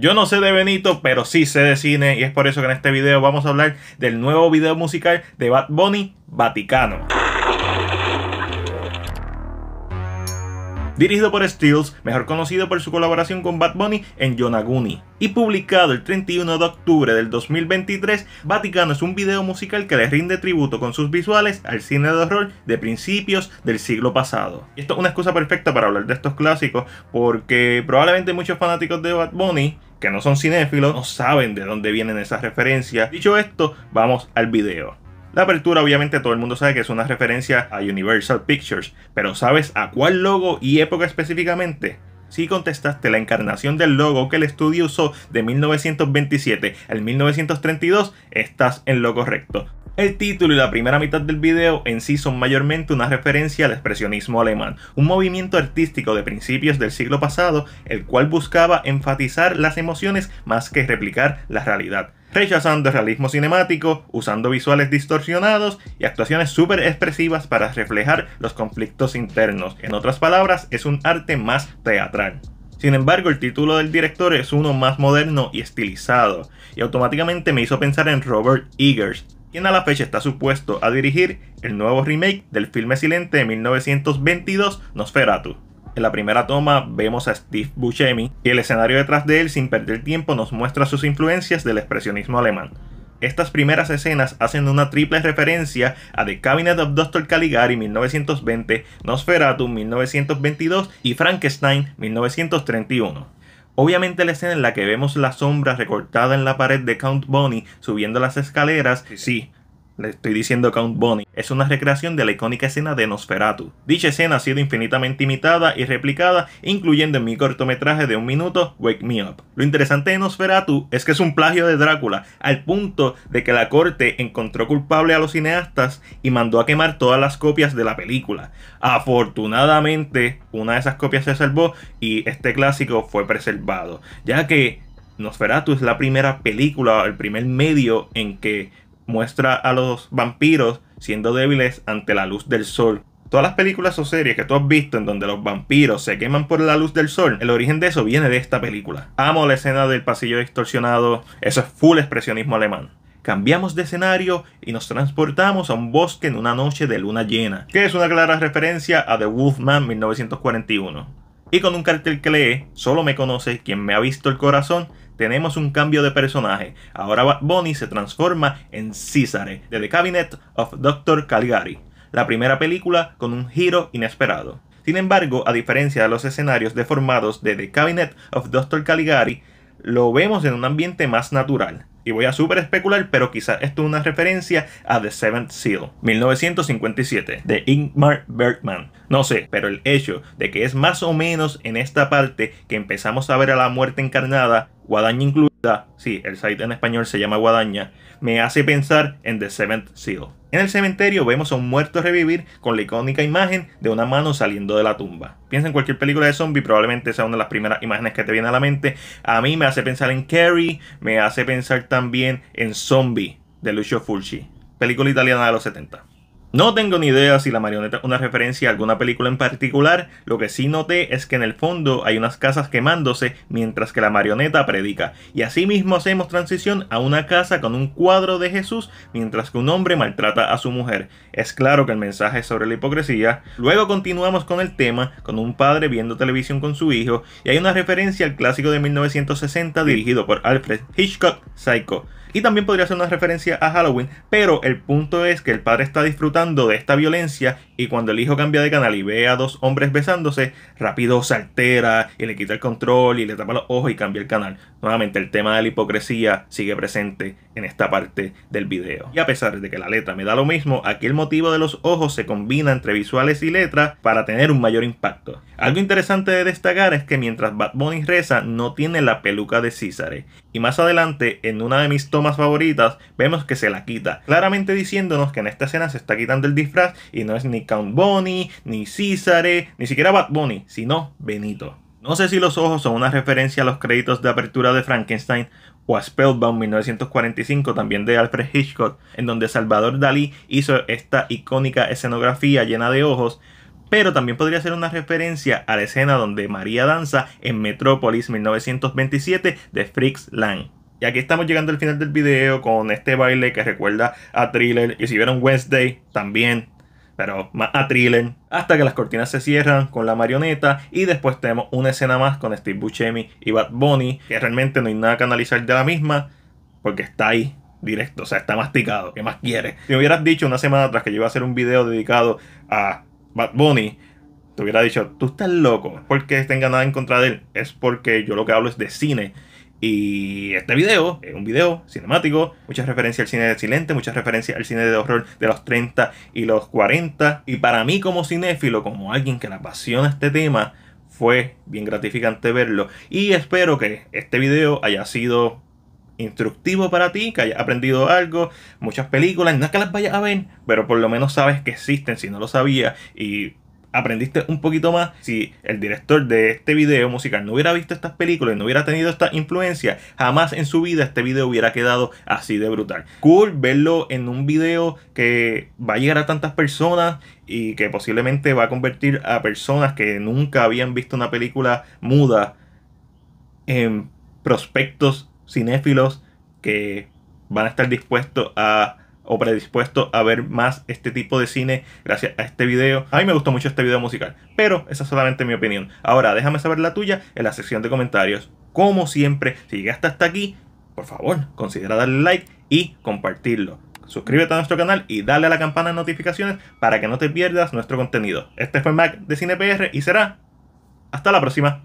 Yo no sé de Benito, pero sí sé de cine y es por eso que en este video vamos a hablar del nuevo video musical de Bad Bunny, Vaticano. dirigido por Stills, mejor conocido por su colaboración con Bad Bunny en Yonaguni. Y publicado el 31 de octubre del 2023, Vaticano es un video musical que le rinde tributo con sus visuales al cine de horror de principios del siglo pasado. Y esto es una excusa perfecta para hablar de estos clásicos, porque probablemente muchos fanáticos de Bad Bunny que no son cinéfilos no saben de dónde vienen esas referencias. Dicho esto, vamos al video. La apertura obviamente todo el mundo sabe que es una referencia a Universal Pictures, pero ¿sabes a cuál logo y época específicamente? Si contestaste la encarnación del logo que el estudio usó de 1927 al 1932, estás en lo correcto. El título y la primera mitad del video en sí son mayormente una referencia al expresionismo alemán, un movimiento artístico de principios del siglo pasado, el cual buscaba enfatizar las emociones más que replicar la realidad rechazando el realismo cinemático, usando visuales distorsionados y actuaciones súper expresivas para reflejar los conflictos internos. En otras palabras, es un arte más teatral. Sin embargo, el título del director es uno más moderno y estilizado, y automáticamente me hizo pensar en Robert Eggers, quien a la fecha está supuesto a dirigir el nuevo remake del filme silente de 1922 Nosferatu. En la primera toma vemos a Steve Buscemi y el escenario detrás de él sin perder tiempo nos muestra sus influencias del expresionismo alemán. Estas primeras escenas hacen una triple referencia a The Cabinet of Dr. Caligari 1920, Nosferatu 1922 y Frankenstein 1931. Obviamente la escena en la que vemos la sombra recortada en la pared de Count Bonnie subiendo las escaleras, sí, le estoy diciendo Count Bonnie, es una recreación de la icónica escena de Nosferatu. Dicha escena ha sido infinitamente imitada y replicada, incluyendo en mi cortometraje de un minuto, Wake Me Up. Lo interesante de Nosferatu es que es un plagio de Drácula, al punto de que la corte encontró culpable a los cineastas y mandó a quemar todas las copias de la película. Afortunadamente, una de esas copias se salvó y este clásico fue preservado, ya que Nosferatu es la primera película, el primer medio en que muestra a los vampiros siendo débiles ante la luz del sol. Todas las películas o series que tú has visto en donde los vampiros se queman por la luz del sol, el origen de eso viene de esta película. Amo la escena del pasillo distorsionado, eso es full expresionismo alemán. Cambiamos de escenario y nos transportamos a un bosque en una noche de luna llena, que es una clara referencia a The Wolfman 1941. Y con un cartel que lee, solo me conoce quien me ha visto el corazón tenemos un cambio de personaje. Ahora Bonnie se transforma en César de The Cabinet of Dr. Caligari, la primera película con un giro inesperado. Sin embargo, a diferencia de los escenarios deformados de The Cabinet of Dr. Caligari, lo vemos en un ambiente más natural. Y voy a súper especular, pero quizás esto es una referencia a The Seventh Seal, 1957, de Ingmar Bergman. No sé, pero el hecho de que es más o menos en esta parte que empezamos a ver a la muerte encarnada guadaña incluida, sí, el site en español se llama guadaña, me hace pensar en The Seventh Seal. En el cementerio vemos a un muerto revivir con la icónica imagen de una mano saliendo de la tumba. Piensa en cualquier película de zombie, probablemente sea una de las primeras imágenes que te viene a la mente. A mí me hace pensar en Carrie, me hace pensar también en Zombie de Lucio Fulci, película italiana de los 70. No tengo ni idea si la marioneta es una referencia a alguna película en particular, lo que sí noté es que en el fondo hay unas casas quemándose mientras que la marioneta predica, y asimismo hacemos transición a una casa con un cuadro de Jesús mientras que un hombre maltrata a su mujer. Es claro que el mensaje es sobre la hipocresía. Luego continuamos con el tema, con un padre viendo televisión con su hijo, y hay una referencia al clásico de 1960 dirigido por Alfred Hitchcock, Psycho. Y también podría ser una referencia a Halloween, pero el punto es que el padre está disfrutando de esta violencia y cuando el hijo cambia de canal y ve a dos hombres besándose, rápido se altera y le quita el control y le tapa los ojos y cambia el canal. Nuevamente el tema de la hipocresía sigue presente en esta parte del video. Y a pesar de que la letra me da lo mismo, aquí el motivo de los ojos se combina entre visuales y letra para tener un mayor impacto. Algo interesante de destacar es que mientras Bad Bunny reza no tiene la peluca de César. Y más adelante, en una de mis tomas favoritas, vemos que se la quita, claramente diciéndonos que en esta escena se está quitando el disfraz y no es ni Count Bonnie, ni Césare, ni siquiera Bad Bunny, sino Benito. No sé si los ojos son una referencia a los créditos de apertura de Frankenstein o a Spellbound 1945, también de Alfred Hitchcock, en donde Salvador Dalí hizo esta icónica escenografía llena de ojos, pero también podría ser una referencia a la escena donde María danza en Metrópolis 1927 de Fritz Lang. Y aquí estamos llegando al final del video con este baile que recuerda a Thriller. Y si vieron Wednesday, también pero más a thriller, hasta que las cortinas se cierran con la marioneta y después tenemos una escena más con Steve Buscemi y Bad Bunny, que realmente no hay nada que analizar de la misma, porque está ahí directo, o sea, está masticado, ¿qué más quiere Si me hubieras dicho una semana atrás que yo iba a hacer un video dedicado a Bad Bunny, te hubiera dicho, tú estás loco, porque tenga nada en contra de él, es porque yo lo que hablo es de cine y este video es un video cinemático, muchas referencias al cine de silente, muchas referencias al cine de horror de los 30 y los 40. Y para mí como cinéfilo, como alguien que le apasiona este tema, fue bien gratificante verlo. Y espero que este video haya sido instructivo para ti, que hayas aprendido algo, muchas películas, no es que las vayas a ver, pero por lo menos sabes que existen si no lo sabías y aprendiste un poquito más. Si el director de este video musical no hubiera visto estas películas y no hubiera tenido esta influencia, jamás en su vida este video hubiera quedado así de brutal. Cool verlo en un video que va a llegar a tantas personas y que posiblemente va a convertir a personas que nunca habían visto una película muda en prospectos cinéfilos que van a estar dispuestos a o predispuesto a ver más este tipo de cine gracias a este video. A mí me gustó mucho este video musical, pero esa es solamente mi opinión. Ahora déjame saber la tuya en la sección de comentarios. Como siempre, si llegaste hasta aquí, por favor, considera darle like y compartirlo. Suscríbete a nuestro canal y dale a la campana de notificaciones para que no te pierdas nuestro contenido. Este fue Mac de CinePR y será hasta la próxima.